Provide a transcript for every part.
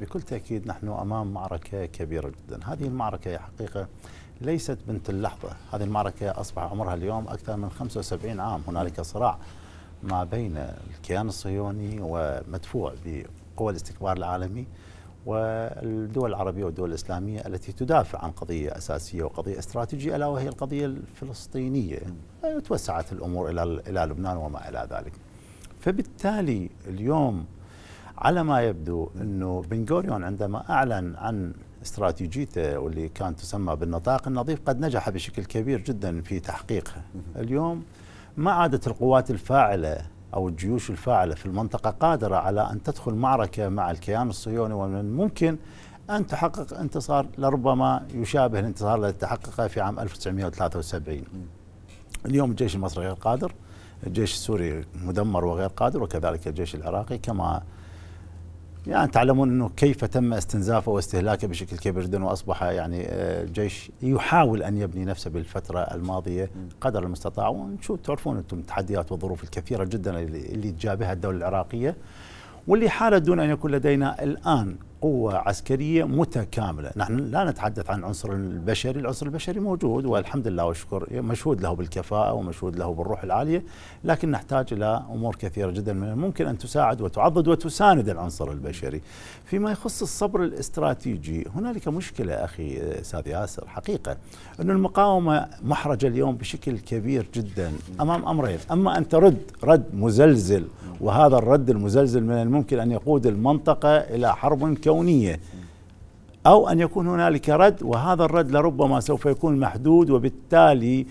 بكل تأكيد نحن أمام معركة كبيرة جدا هذه المعركة حقيقة ليست بنت اللحظة هذه المعركة أصبح عمرها اليوم أكثر من 75 عام هنالك صراع ما بين الكيان الصهيوني ومدفوع بقوى الاستكبار العالمي والدول العربية والدول الإسلامية التي تدافع عن قضية أساسية وقضية استراتيجية ألا وهي القضية الفلسطينية توسعت الأمور إلى لبنان وما إلى ذلك فبالتالي اليوم على ما يبدو انه بن غوريون عندما اعلن عن استراتيجيته واللي كانت تسمى بالنطاق النظيف قد نجح بشكل كبير جدا في تحقيقها اليوم ما عادت القوات الفاعله او الجيوش الفاعله في المنطقه قادره على ان تدخل معركه مع الكيان الصهيوني ومن الممكن ان تحقق انتصار لربما يشابه الانتصار الذي تحققه في عام 1973 اليوم الجيش المصري غير قادر الجيش السوري مدمر وغير قادر وكذلك الجيش العراقي كما يعني تعلمون انه كيف تم استنزافه واستهلاكه بشكل كبير جدا واصبح يعني الجيش آه، يحاول ان يبني نفسه بالفتره الماضيه قدر المستطاع وشو تعرفون انتم التحديات والظروف الكثيره جدا اللي تجابهها الدوله العراقيه واللي حالت دون ان يكون لدينا الان قوة عسكرية متكاملة نحن لا نتحدث عن العنصر البشري العنصر البشري موجود والحمد لله والشكر مشهود له بالكفاءة ومشهود له بالروح العالية لكن نحتاج إلى أمور كثيرة جدا من الممكن أن تساعد وتعضد وتساند العنصر البشري فيما يخص الصبر الاستراتيجي هنالك مشكلة أخي أستاذ ياسر حقيقة أن المقاومة محرجة اليوم بشكل كبير جدا أمام أمرين أما أن ترد رد مزلزل وهذا الرد المزلزل من الممكن أن يقود المنطقة إلى حرب الكونيه او ان يكون هنالك رد وهذا الرد لربما سوف يكون محدود وبالتالي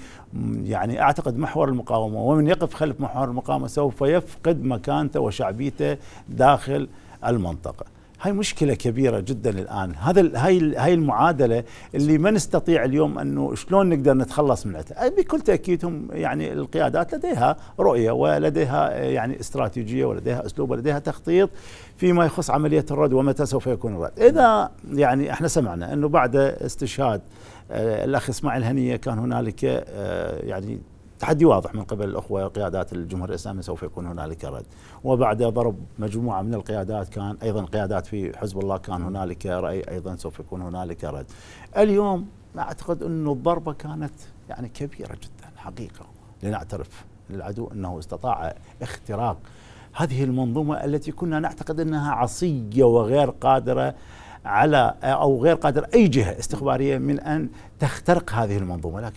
يعني اعتقد محور المقاومه ومن يقف خلف محور المقاومه سوف يفقد مكانته وشعبيته داخل المنطقه. هاي مشكله كبيره جدا الان هذا هاي هاي المعادله اللي ما نستطيع اليوم انه شلون نقدر نتخلص منها بكل تاكيد هم يعني القيادات لديها رؤيه ولديها يعني استراتيجيه ولديها اسلوب ولديها تخطيط فيما يخص عمليه الرد ومتى سوف يكون الرد اذا يعني احنا سمعنا انه بعد استشهاد آه، الاخ اسماعيل هنيه كان هنالك آه، يعني تحدي واضح من قبل الأخوة قيادات الجمهورية الإسلامية سوف يكون هنالك رد وبعد ضرب مجموعة من القيادات كان أيضا قيادات في حزب الله كان هنالك رأي أيضا سوف يكون هنالك رد اليوم أعتقد أن الضربة كانت يعني كبيرة جدا حقيقة لنعترف للعدو أنه استطاع اختراق هذه المنظومة التي كنا نعتقد أنها عصية وغير قادرة على أو غير قادر أي جهة استخبارية من أن تخترق هذه المنظومة لكن